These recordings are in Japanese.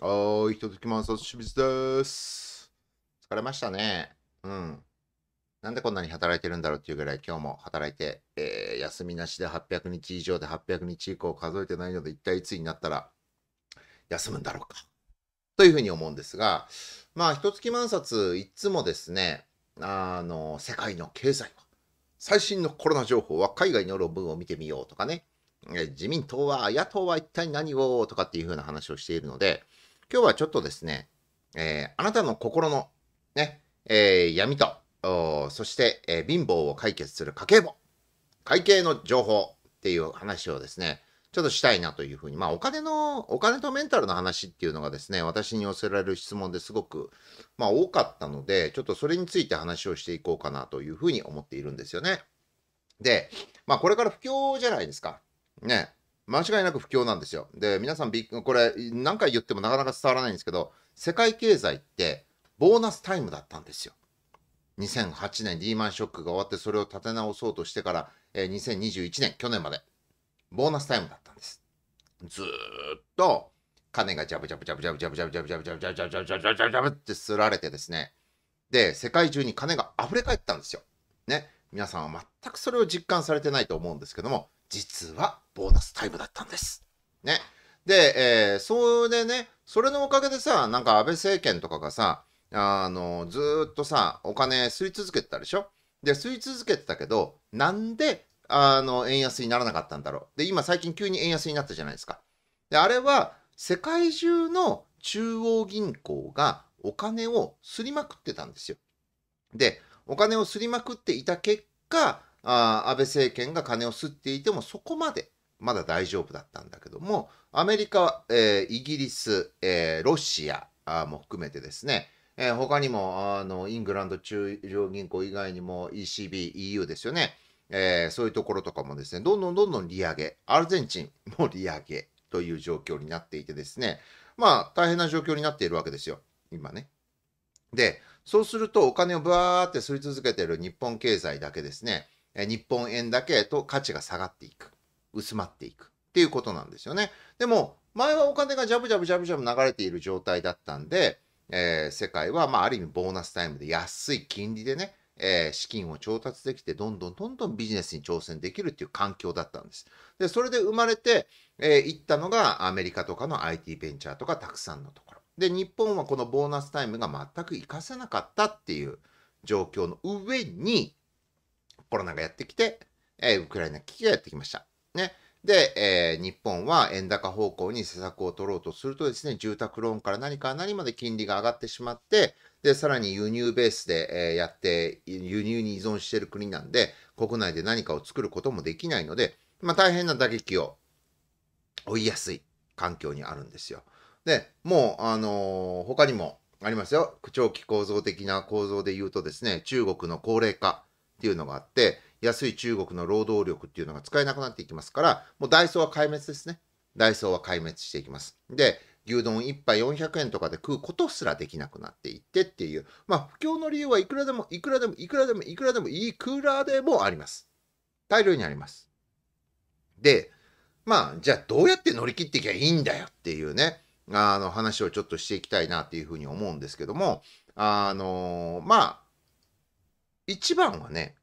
おーい、ひととき満冊清水です。疲れましたね。うん。なんでこんなに働いてるんだろうっていうぐらい今日も働いて、えー、休みなしで800日以上で800日以降数えてないので一体いつになったら休むんだろうか。というふうに思うんですが、まあ、ひとつき満冊、いつもですね、あの、世界の経済は、最新のコロナ情報は海外の論文を見てみようとかね、自民党は野党は一体何をとかっていうふうな話をしているので、今日はちょっとですね、えー、あなたの心のね、えー、闇と、そして、えー、貧乏を解決する家計簿、会計の情報っていう話をですね、ちょっとしたいなというふうに、まあお金の、お金とメンタルの話っていうのがですね、私に寄せられる質問ですごく、まあ多かったので、ちょっとそれについて話をしていこうかなというふうに思っているんですよね。で、まあこれから不況じゃないですか。ね。間違いなく不況なんですよ。で、皆さん、これ、何回言ってもなかなか伝わらないんですけど、世界経済って、ボーナスタイムだったんですよ。2008年、リーマンショックが終わって、それを立て直そうとしてから、えー、2021年、去年まで、ボーナスタイムだったんです。ずーっと、金がジャブジャブジャブジャブジャブジャブジャブジャブジャブジャブジャブジャブジャブジャブってすられてですね。で、世界中に金が溢れ返ったんですよ。ね。皆さんは全くそれを実感されてないと思うんですけども、実はボーナスタイムだったんです。ね。で、えー、それでね、それのおかげでさ、なんか安倍政権とかがさ、あの、ずっとさ、お金吸い続けてたでしょで、吸い続けてたけど、なんで、あの、円安にならなかったんだろう。で、今最近急に円安になったじゃないですか。で、あれは、世界中の中央銀行がお金をすりまくってたんですよ。で、お金をすりまくっていた結果、あ安倍政権が金を吸っていてもそこまでまだ大丈夫だったんだけども、アメリカ、えー、イギリス、えー、ロシアも含めてですね、えー、他にもあのイングランド中央銀行以外にも ECB、EU ですよね、えー、そういうところとかもですね、どんどんどんどん利上げ、アルゼンチンも利上げという状況になっていてですね、まあ大変な状況になっているわけですよ、今ね。で、そうするとお金をわーって吸い続けている日本経済だけですね、日本円だけと価値が下がっていく薄まっていくっていうことなんですよねでも前はお金がジャブジャブジャブジャブ流れている状態だったんで、えー、世界は、まあ、ある意味ボーナスタイムで安い金利でね、えー、資金を調達できてどんどんどんどんビジネスに挑戦できるっていう環境だったんです。でそれで生まれてい、えー、ったのがアメリカとかの IT ベンチャーとかたくさんのところ。で日本はこのボーナスタイムが全く活かせなかったっていう状況の上にコロナがやってきて、えー、ウクライナ危機がやってきました。ね。で、えー、日本は円高方向に施策を取ろうとするとですね、住宅ローンから何から何まで金利が上がってしまって、で、さらに輸入ベースで、えー、やって、輸入に依存している国なんで、国内で何かを作ることもできないので、まあ大変な打撃を負いやすい環境にあるんですよ。で、もう、あのー、他にもありますよ。長期構造的な構造で言うとですね、中国の高齢化。っていうのがあって、安い中国の労働力っていうのが使えなくなっていきますから、もうダイソーは壊滅ですね。ダイソーは壊滅していきます。で、牛丼1杯400円とかで食うことすらできなくなっていってっていう、まあ、不況の理由はいくらでも、いくらでも、いくらでも、いくらでも、いいクーラーでもあります。大量にあります。で、まあ、じゃあどうやって乗り切っていきゃいいんだよっていうね、あの話をちょっとしていきたいなっていうふうに思うんですけども、あのまあ、一番はね、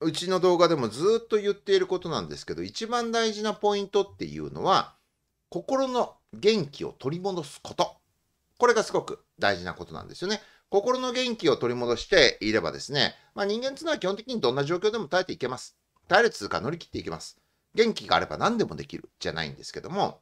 うちの動画でもずっと言っていることなんですけど、一番大事なポイントっていうのは、心の元気を取り戻すこと。これがすごく大事なことなんですよね。心の元気を取り戻していればですね、まあ、人間っていうのは基本的にどんな状況でも耐えていけます。耐える通過か乗り切っていけます。元気があれば何でもできるじゃないんですけども、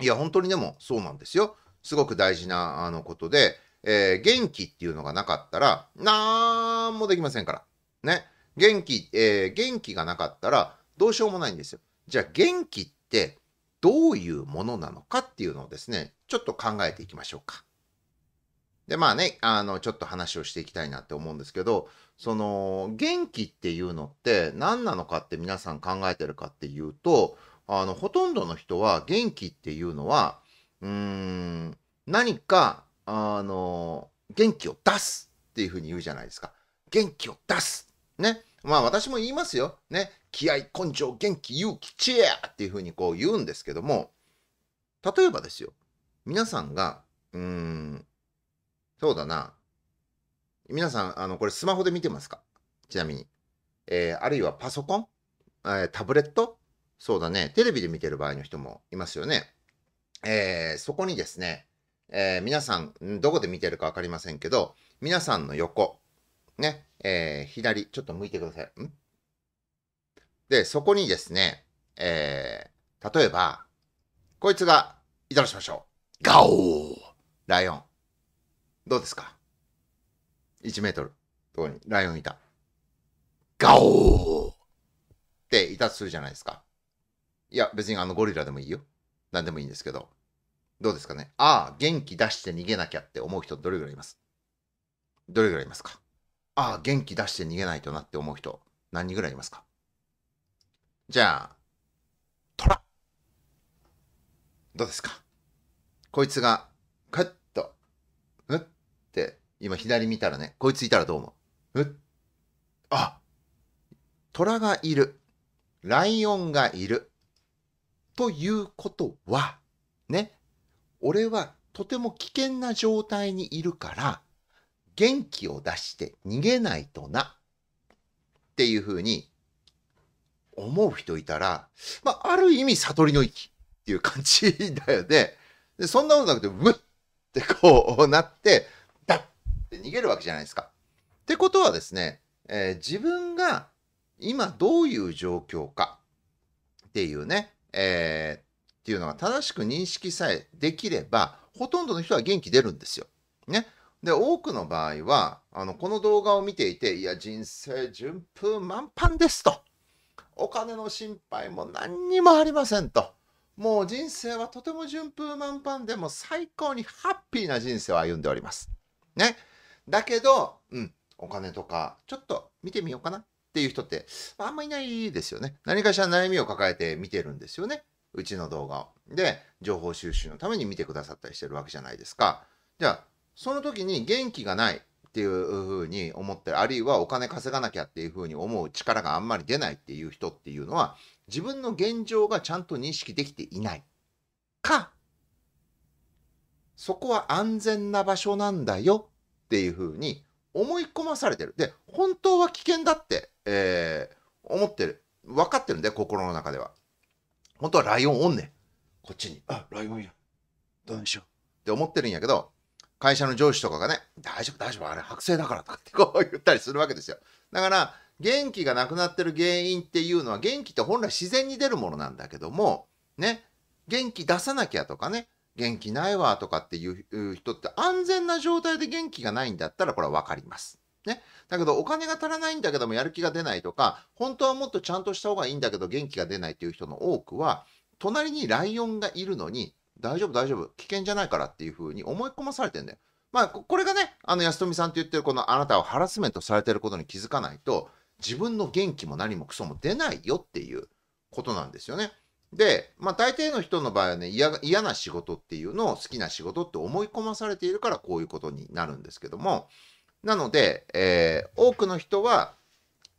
いや、本当にでもそうなんですよ。すごく大事なあのことで、えー、元気っていうのがなかったら、なんもできませんから。ね。元気、えー、元気がなかったら、どうしようもないんですよ。じゃあ、元気ってどういうものなのかっていうのをですね、ちょっと考えていきましょうか。で、まあね、あの、ちょっと話をしていきたいなって思うんですけど、その、元気っていうのって何なのかって皆さん考えてるかっていうと、あの、ほとんどの人は元気っていうのは、うーん、何かあの、元気を出すっていうふうに言うじゃないですか。元気を出す。ね。まあ私も言いますよ。ね。気合、根性、元気、勇気、知恵っていうふうにこう言うんですけども、例えばですよ。皆さんが、うーん、そうだな。皆さん、あの、これスマホで見てますかちなみに。えー、あるいはパソコン、えー、タブレットそうだね。テレビで見てる場合の人もいますよね。えー、そこにですね、えー、皆さん、どこで見てるかわかりませんけど、皆さんの横、ね、えー、左、ちょっと向いてください。んで、そこにですね、えー、例えば、こいつが、いたらしましょう。ガオーライオン。どうですか ?1 メートル。とこに、ライオンいた。ガオーっていたとするじゃないですか。いや、別にあのゴリラでもいいよ。何でもいいんですけど。どうですかね。ああ、元気出して逃げなきゃって思う人どれぐらいいますどれぐらいいますかああ、元気出して逃げないとなって思う人何人ぐらいいますかじゃあ、虎。どうですかこいつが、カッと、うって、今左見たらね、こいついたらどう思ううっ、あ、虎がいる。ライオンがいる。ということは、ね、俺はとても危険な状態にいるから、元気を出して逃げないとな、っていうふうに思う人いたら、まあ、ある意味悟りの域っていう感じだよね。でそんなことなくて、うっってこうなって、だって逃げるわけじゃないですか。ってことはですね、えー、自分が今どういう状況かっていうね、えっていうのが正しく認識さえできれば、ほとんどの人は元気出るんですよ。ね。で、多くの場合は、あの、この動画を見ていて、いや、人生順風満帆ですと。お金の心配も何にもありませんと。もう人生はとても順風満帆でも最高にハッピーな人生を歩んでおります。ね。だけど、うん、お金とか、ちょっと見てみようかなっていう人って、あんまいないですよね。何かしら悩みを抱えて見てるんですよね。うちの動画を。で、情報収集のために見てくださったりしてるわけじゃないですか。じゃあ、その時に元気がないっていうふうに思ってる、あるいはお金稼がなきゃっていうふうに思う力があんまり出ないっていう人っていうのは、自分の現状がちゃんと認識できていない。か、そこは安全な場所なんだよっていうふうに思い込まされてる。で、本当は危険だって、えー、思ってる。分かってるんで、心の中では。本当はライオンおんねん。こっちに。あ、ライオンや。どうでしょう。って思ってるんやけど、会社の上司とかがね、大丈夫、大丈夫、あれ剥製だからとかって こう言ったりするわけですよ。だから、元気がなくなってる原因っていうのは、元気って本来自然に出るものなんだけども、ね、元気出さなきゃとかね、元気ないわとかっていう人って安全な状態で元気がないんだったらこれは分かります。ね。だけどお金が足らないんだけどもやる気が出ないとか、本当はもっとちゃんとした方がいいんだけど元気が出ないっていう人の多くは、隣にライオンがいるのに、大丈夫大丈夫、危険じゃないからっていうふうに思い込まされてんだよ。まあ、これがね、あの安富さんと言ってるこのあなたをハラスメントされてることに気づかないと、自分の元気も何もクソも出ないよっていうことなんですよね。で、まあ、大抵の人の場合はね嫌な仕事っていうのを好きな仕事って思い込まされているからこういうことになるんですけども、なので、えー、多くの人は、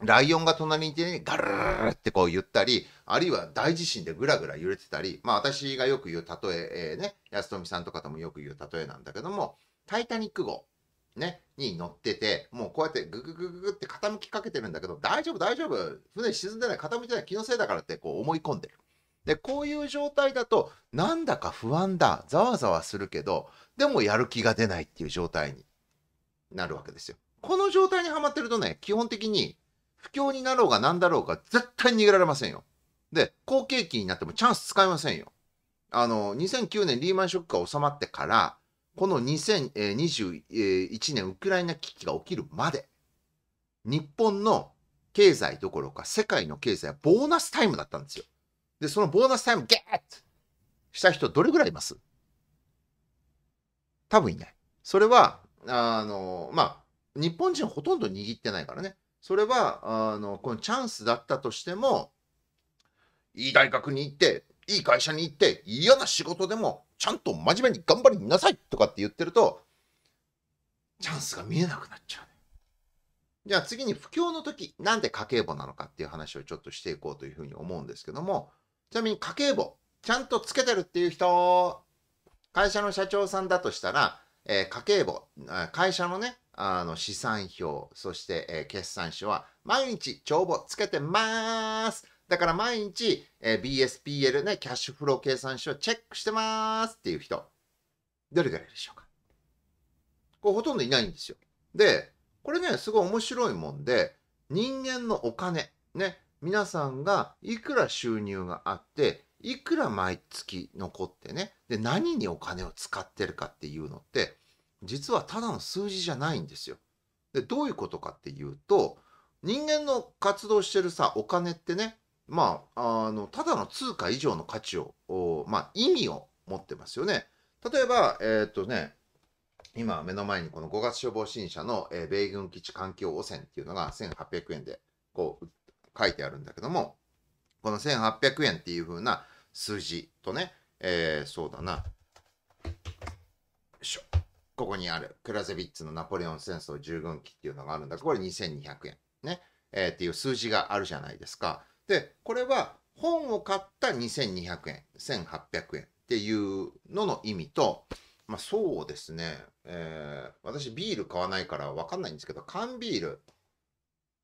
ライオンが隣にいて、ね、ガルルってこう言ったり、あるいは大地震でぐらぐら揺れてたり、まあ私がよく言う例え、えー、ね、安富さんとかともよく言う例えなんだけども、タイタニック号、ね、に乗ってて、もうこうやってグググググって傾きかけてるんだけど、大丈夫大丈夫、船沈んでない、傾いてない、気のせいだからってこう思い込んでる。で、こういう状態だと、なんだか不安だ、ざわざわするけど、でもやる気が出ないっていう状態になるわけですよ。この状態にはまってるとね、基本的に不況になろうが何だろうが絶対逃げられませんよ。で、好景気になってもチャンス使いませんよ。あの、2009年リーマンショックが収まってから、この2021年ウクライナ危機が起きるまで、日本の経済どころか世界の経済はボーナスタイムだったんですよ。で、そのボーナスタイムゲッした人どれぐらいいます多分いない。それはあの、まあ、日本人ほとんど握ってないからね。それは、あの、このチャンスだったとしても、いい大学に行って、いい会社に行って、嫌な仕事でも、ちゃんと真面目に頑張りなさいとかって言ってると、チャンスが見えなくなっちゃう。じゃあ次に不況の時、なんで家計簿なのかっていう話をちょっとしていこうというふうに思うんですけども、ちなみに家計簿、ちゃんとつけてるっていう人、会社の社長さんだとしたら、えー、家計簿、会社のね、あの資産表、そして、えー、決算書は毎日帳簿つけてますだから毎日、えー、BSPL ね、キャッシュフロー計算書チェックしてますっていう人、どれぐらいでしょうかこれほとんどいないんですよ。で、これね、すごい面白いもんで、人間のお金、ね、皆さんがいくら収入があって、いくら毎月残ってね、で、何にお金を使ってるかっていうのって、実はただの数字じゃないんですよ。で、どういうことかっていうと、人間の活動してるさ、お金ってね、まあ、あの、ただの通貨以上の価値を、まあ、意味を持ってますよね。例えば、えー、っとね、今目の前にこの5月消防新車の、えー、米軍基地環境汚染っていうのが1800円でこう書いてあるんだけども、この1800円っていう風な数字とね、えー、そうだな。しょ。ここにある、クラゼビッツのナポレオン戦争従軍記っていうのがあるんだけど、これ2200円。ね。えー、っていう数字があるじゃないですか。で、これは本を買った2200円、1800円っていうのの意味と、まあそうですね、えー、私ビール買わないからわかんないんですけど、缶ビール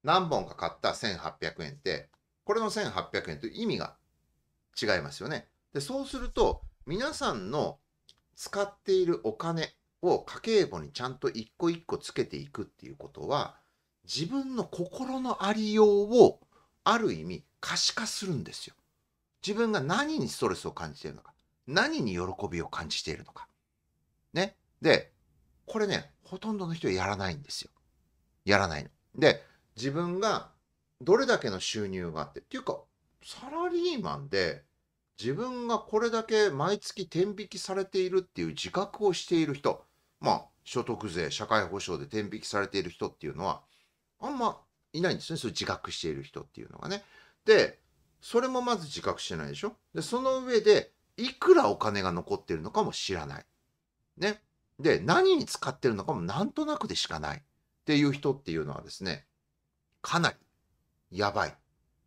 何本か買った1800円ってこれの1800円という意味が違いますよね。で、そうすると、皆さんの使っているお金を家計簿にちゃんと一個一個つけていくっていうことは、自分の心のありようをある意味可視化するんですよ。自分が何にストレスを感じているのか、何に喜びを感じているのか。ね。で、これね、ほとんどの人はやらないんですよ。やらないの。で、自分がどれだけの収入があって、っていうか、サラリーマンで自分がこれだけ毎月天引きされているっていう自覚をしている人、まあ、所得税、社会保障で天引きされている人っていうのは、あんまいないんですね。そういう自覚している人っていうのがね。で、それもまず自覚してないでしょ。で、その上で、いくらお金が残ってるのかも知らない。ね。で、何に使ってるのかもなんとなくでしかないっていう人っていうのはですね、かなりやばい。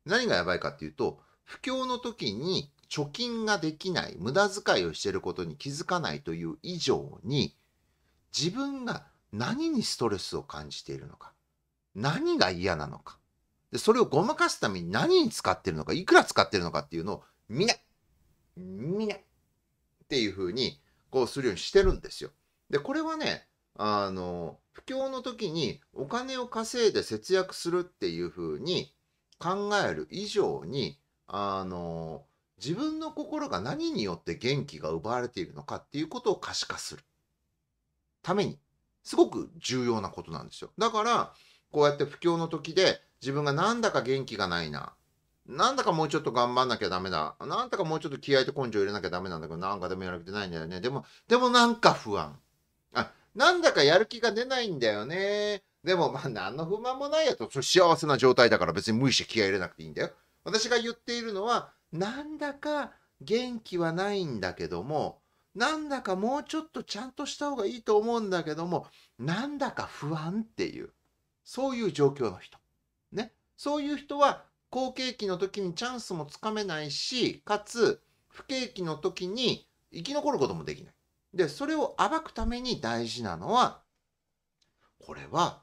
何がやばいかっていうと、不況の時に貯金ができない、無駄遣いをしていることに気づかないという以上に、自分が何にストレスを感じているのか、何が嫌なのか、でそれをごまかすために何に使ってるのか、いくら使ってるのかっていうのを見ない。見ない。っていうふうに、こうするようにしてるんですよ。で、これはね、あの、不況の時にお金を稼いで節約するっていうふうに考える以上に、あの、自分の心が何によって元気が奪われているのかっていうことを可視化するために、すごく重要なことなんですよ。だから、こうやって不況の時で自分がなんだか元気がないな。なんだかもうちょっと頑張んなきゃダメだ。なんだかもうちょっと気合と根性入れなきゃダメなんだけど、なんかでもやられてないんだよね。でも、でもなんか不安。なんだかやる気が出ないんだよね。でも、まあ、何の不満もないやと、幸せな状態だから別に無理して気合入れなくていいんだよ。私が言っているのは、なんだか元気はないんだけども、なんだかもうちょっとちゃんとした方がいいと思うんだけども、なんだか不安っていう、そういう状況の人。ね。そういう人は、好景気の時にチャンスもつかめないし、かつ、不景気の時に生き残ることもできない。で、それを暴くために大事なのは、これは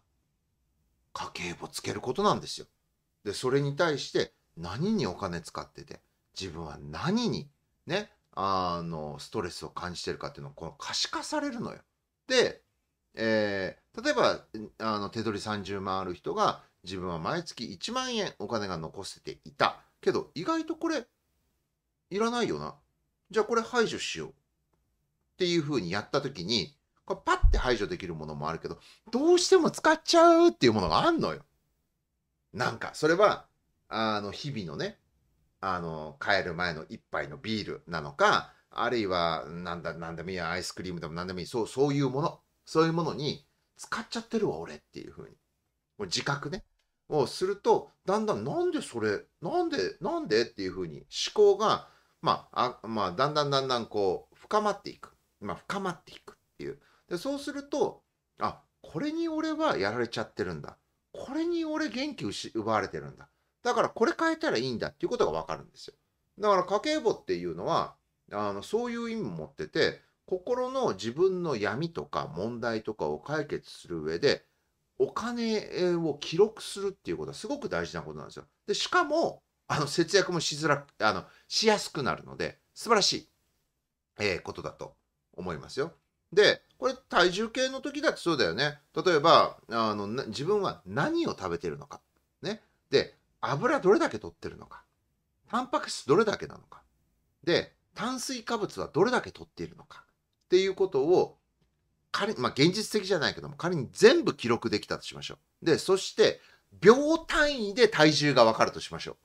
家計簿つけることなんですよ。で、それに対して何にお金使ってて、自分は何にね、あの、ストレスを感じてるかっていうのをこの可視化されるのよ。で、えー、例えば、あの、手取り30万ある人が自分は毎月1万円お金が残せていた。けど、意外とこれ、いらないよな。じゃあこれ排除しよう。っていうふうにやった時に、これパッて排除できるものもあるけど、どうしても使っちゃうっていうものがあんのよ。なんか、それは、あの、日々のね、あの、帰る前の一杯のビールなのか、あるいは、何だ、何でもいいや、アイスクリームでも何でもいい、そう、そういうもの、そういうものに使っちゃってるわ、俺っていうふうに。自覚ね。をすると、だんだん、なんでそれ、なんで、なんでっていうふうに思考が、まあ、あまあ、だんだんだんだんこう、深まっていく。まあ、深まっていくっていうでそうするとあこれに俺はやられちゃってるんだこれに俺元気奪われてるんだだからこれ変えたらいいんだっていうことが分かるんですよだから家計簿っていうのはあのそういう意味も持ってて心の自分の闇とか問題とかを解決する上でお金を記録するっていうことはすごく大事なことなんですよ。でしかもあの節約もしづらあのしやすくなるので素晴らしい、えー、ことだと思いますよ。で、これ体重計の時だってそうだよね。例えば、あの自分は何を食べてるのか。ね。で、油どれだけ取ってるのか。タンパク質どれだけなのか。で、炭水化物はどれだけ取っているのか。っていうことを、仮に、まあ、現実的じゃないけども、仮に全部記録できたとしましょう。で、そして、秒単位で体重がわかるとしましょう。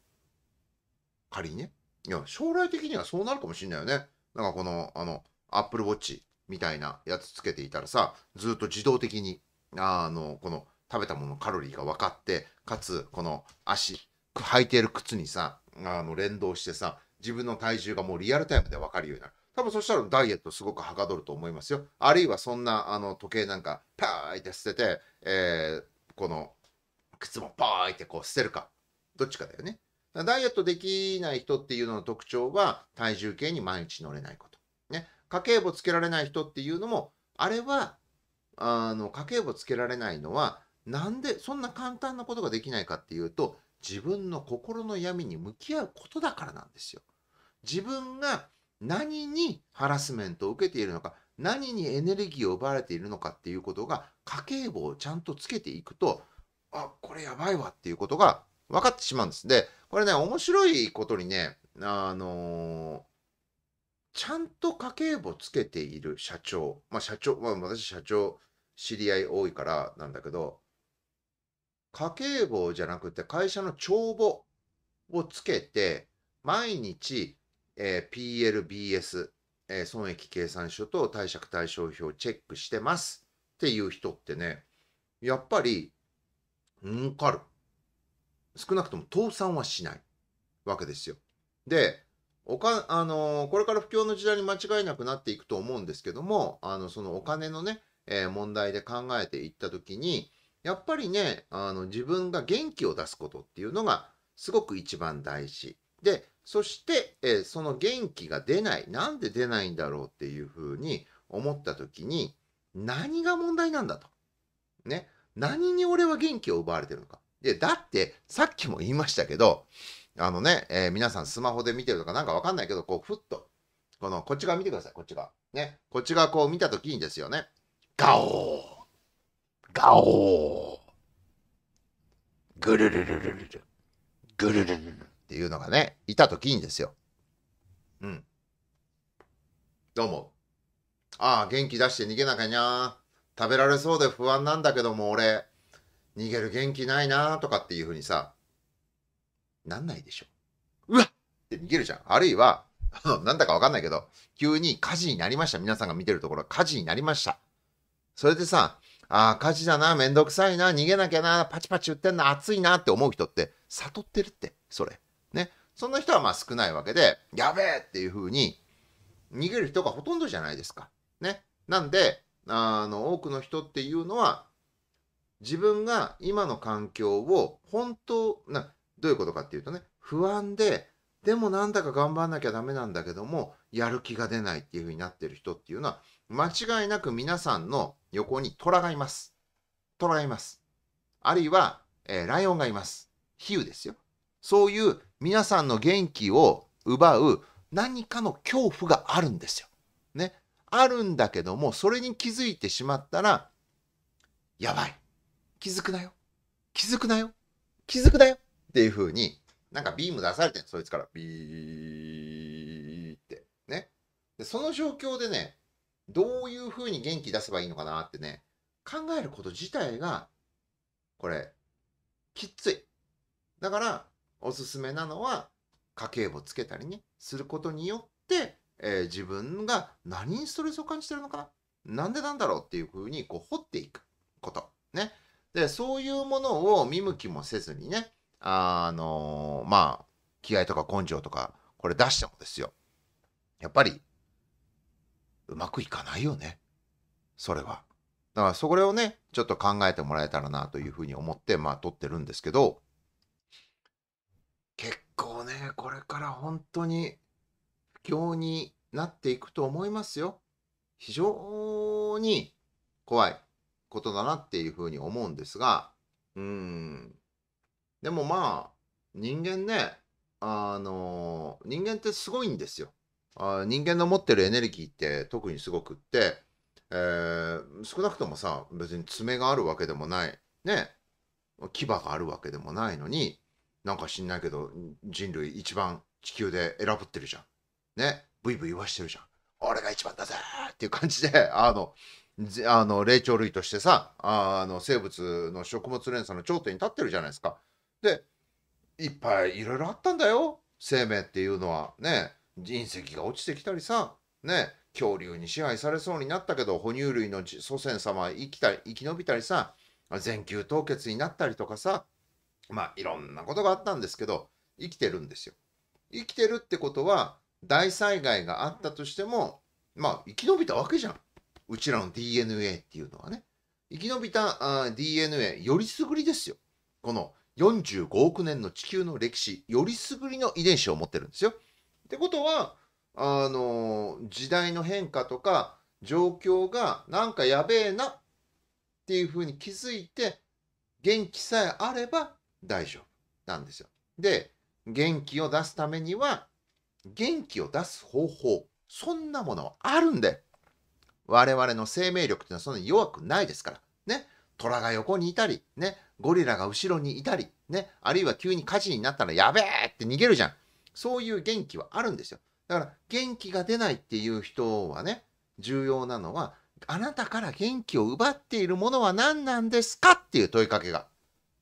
仮にね。いや、将来的にはそうなるかもしれないよね。なんかこの、あの、アップルウォッチみたいなやつつけていたらさ、ずっと自動的に、あの、この食べたものカロリーが分かって、かつ、この足、履いている靴にさ、あの、連動してさ、自分の体重がもうリアルタイムで分かるようになる。多分そしたらダイエットすごくはかどると思いますよ。あるいはそんなあの時計なんかパーイって捨てて、えー、この靴もパーイってこう捨てるか。どっちかだよね。ダイエットできない人っていうのの特徴は体重計に毎日乗れないこと。ね。家計簿つけられない人っていうのもあれはあの家計簿つけられないのはなんでそんな簡単なことができないかっていうと自分の心の闇に向き合うことだからなんですよ。自分が何にハラスメントを受けているのか何にエネルギーを奪われているのかっていうことが家計簿をちゃんとつけていくとあこれやばいわっていうことが分かってしまうんです。でこれね面白いことにねあのちゃんと家計簿つけている社長、まあ社長、まあ私社長知り合い多いからなんだけど、家計簿じゃなくて会社の帳簿をつけて、毎日、えー、PLBS、えー、損益計算書と貸借対照表をチェックしてますっていう人ってね、やっぱり儲かる。少なくとも倒産はしないわけですよ。で、おかあのこれから不況の時代に間違いなくなっていくと思うんですけどもあのそのお金のね、えー、問題で考えていった時にやっぱりねあの自分が元気を出すことっていうのがすごく一番大事でそして、えー、その元気が出ないなんで出ないんだろうっていうふうに思った時に何が問題なんだとね何に俺は元気を奪われてるのかでだってさっきも言いましたけどあのね、えー、皆さんスマホで見てるとかなんかわかんないけど、こう、ふっと、この、こっち側見てください、こっち側。ね、こっち側こう見たときにですよね、ガオーガオールルルルルルルルルルルルっていうのがね、いたときにですよ。うん。どうも。ああ、元気出して逃げなきゃにゃ食べられそうで不安なんだけども、俺、逃げる元気ないなとかっていうふうにさ、なんないでしょ。うわっって逃げるじゃん。あるいは、なんだかわかんないけど、急に火事になりました。皆さんが見てるところ、火事になりました。それでさ、ああ、火事だな、めんどくさいな、逃げなきゃな、パチパチ言ってんな、暑いなって思う人って、悟ってるって、それ。ね。そんな人はまあ少ないわけで、やべえっていうふうに、逃げる人がほとんどじゃないですか。ね。なんで、あの、多くの人っていうのは、自分が今の環境を本当などういうことかっていうとね不安ででもなんだか頑張んなきゃダメなんだけどもやる気が出ないっていう風になってる人っていうのは間違いなく皆さんの横に虎がいます。虎がいます。あるいは、えー、ライオンがいます。比喩ですよ。そういう皆さんの元気を奪う何かの恐怖があるんですよ。ね。あるんだけども、それに気づいてしまったら、やばい。気づくなよ。気づくなよ。気づくなよ。っていう風に、なんかビーム出されてんそいつから。ビーって。ね。で、その状況でね、どういう風に元気出せばいいのかなってね、考えること自体が、これ、きっつい。だから、おすすめなのは、家計簿つけたりね、することによって、えー、自分が何にストレスを感じてるのかななんでなんだろうっていう風にこう掘っていくこと。ね。で、そういうものを見向きもせずにね、あの、まあ、気合とか根性とか、これ出してもですよ。やっぱり、うまくいかないよね。それは。だからそれをね、ちょっと考えてもらえたらなというふうに思って、まあ撮ってるんですけど、結構ね、これから本当に不況になっていくと思いますよ。非常に怖いことだなっていうふうに思うんですが、うん、でもまあ、人間ね、あの、人間ってすごいんですよ。あ人間の持ってるエネルギーって特にすごくって、えー、少なくともさ、別に爪があるわけでもない、ね、牙があるわけでもないのに、なんか知んないけど、人類一番地球で選ぶってるじゃん。ね、ブイブイ言わしてるじゃん。俺が一番だぜっていう感じで、あの、あの霊長類としてさあの生物の食物連鎖の頂点に立ってるじゃないですかでいっぱいいろいろあったんだよ生命っていうのはね隕石が落ちてきたりさね恐竜に支配されそうになったけど哺乳類の祖先様生きたり生き延びたりさ全球凍結になったりとかさまあいろんなことがあったんですけど生きてるんですよ。生きてるってことは大災害があったとしてもまあ生き延びたわけじゃん。うちらの DNA っていうのはね。生き延びたあ DNA よりすぐりですよ。この45億年の地球の歴史、よりすぐりの遺伝子を持ってるんですよ。ってことは、あの、時代の変化とか、状況がなんかやべえなっていうふうに気づいて、元気さえあれば大丈夫なんですよ。で、元気を出すためには、元気を出す方法、そんなものはあるんで我々の生命力っていうのはそんなに弱くないですから。ね。虎が横にいたり、ね。ゴリラが後ろにいたり、ね、あるいは急に火事になったらやべえって逃げるじゃん。そういう元気はあるんですよ。だから元気が出ないっていう人はね、重要なのは、あなたから元気を奪っているものは何なんですかっていう問いかけが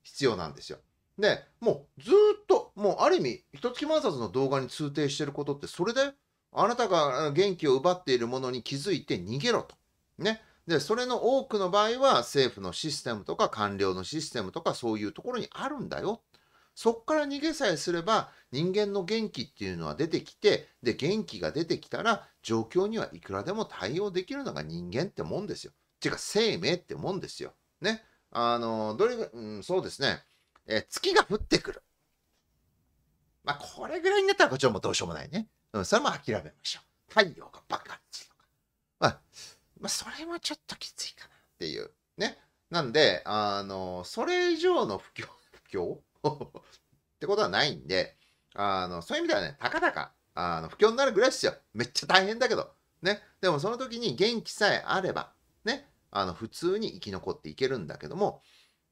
必要なんですよ。で、もうずっと、もうある意味、一月万冊の動画に通底してることってそれだよ。あなたが元気を奪っているものに気づいて逃げろと。ね。で、それの多くの場合は政府のシステムとか官僚のシステムとかそういうところにあるんだよ。そこから逃げさえすれば人間の元気っていうのは出てきて、で、元気が出てきたら状況にはいくらでも対応できるのが人間ってもんですよ。ていうか生命ってもんですよ。ね。あの、どれが、うん、そうですね。え、月が降ってくる。まあ、これぐらいになったらこっちはもうどうしようもないね。うん、それも諦めましょう。太陽がバカまあ、それもちょっときついかなっていう。ね。なんで、あの、それ以上の不況、不況 ってことはないんで、あの、そういう意味ではね、たかだか、あの、不況になるぐらいですよ。めっちゃ大変だけど。ね。でもその時に元気さえあれば、ね。あの、普通に生き残っていけるんだけども、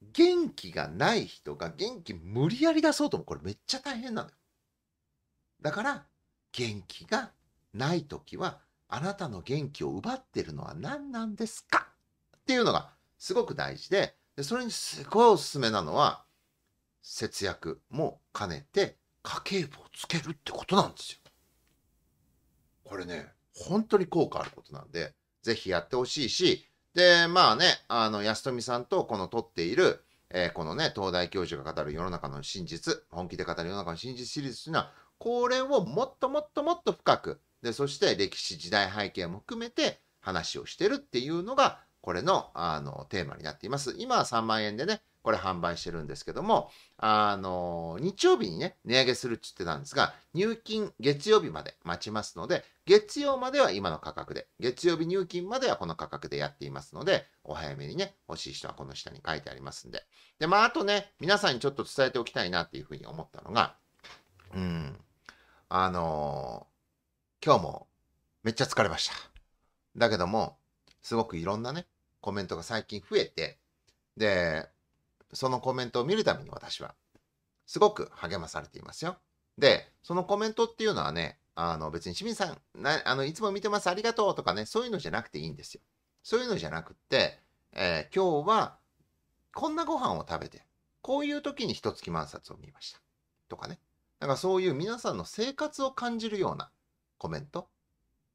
元気がない人が元気無理やり出そうとも、これめっちゃ大変なのよ。だから、元気がない時は、あなたの元気を奪ってるのは何なんですかっていうのがすごく大事で、でそれにすごいおすすめなのは、節約も兼ねて家計簿をつけるってことなんですよ。これね、本当に効果あることなんで、是非やってほしいし、で、まあね、あの、安富さんとこの撮っている、えー、このね、東大教授が語る世の中の真実、本気で語る世の中の真実シリーズというのは、これをもっともっともっと深く、で、そして歴史、時代背景も含めて話をしてるっていうのが、これの、あの、テーマになっています。今は3万円でね、これ販売してるんですけども、あの、日曜日にね、値上げするって言ってたんですが、入金月曜日まで待ちますので、月曜までは今の価格で、月曜日入金まではこの価格でやっていますので、お早めにね、欲しい人はこの下に書いてありますんで。で、まあ、あとね、皆さんにちょっと伝えておきたいなっていうふうに思ったのが、うん、あの今日もめっちゃ疲れました。だけども、すごくいろんなね、コメントが最近増えて、で、そのコメントを見るために私は、すごく励まされていますよ。で、そのコメントっていうのはね、あの別に清水さんなあの、いつも見てます、ありがとうとかね、そういうのじゃなくていいんですよ。そういうのじゃなくって、えー、今日はこんなご飯を食べて、こういう時に一月満冊を見ました。とかね。だからそういう皆さんの生活を感じるようなコメント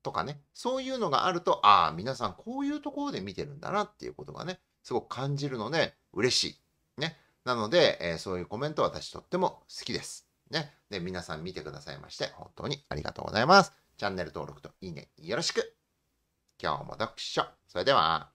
とかね、そういうのがあると、ああ、皆さんこういうところで見てるんだなっていうことがね、すごく感じるので、嬉しい。ね。なので、えー、そういうコメントは私とっても好きです。ね。で、皆さん見てくださいまして、本当にありがとうございます。チャンネル登録といいねよろしく。今日も読書。それでは。